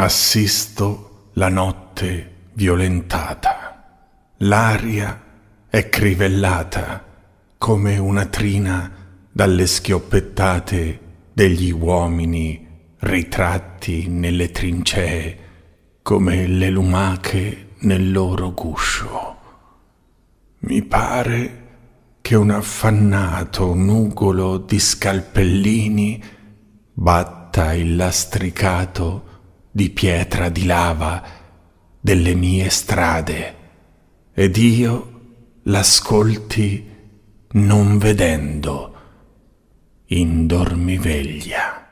Assisto la notte violentata. L'aria è crivellata come una trina dalle schioppettate degli uomini ritratti nelle trincee come le lumache nel loro guscio. Mi pare che un affannato nugolo di scalpellini batta il lastricato di pietra di lava delle mie strade, ed io l'ascolti non vedendo, in dormiveglia.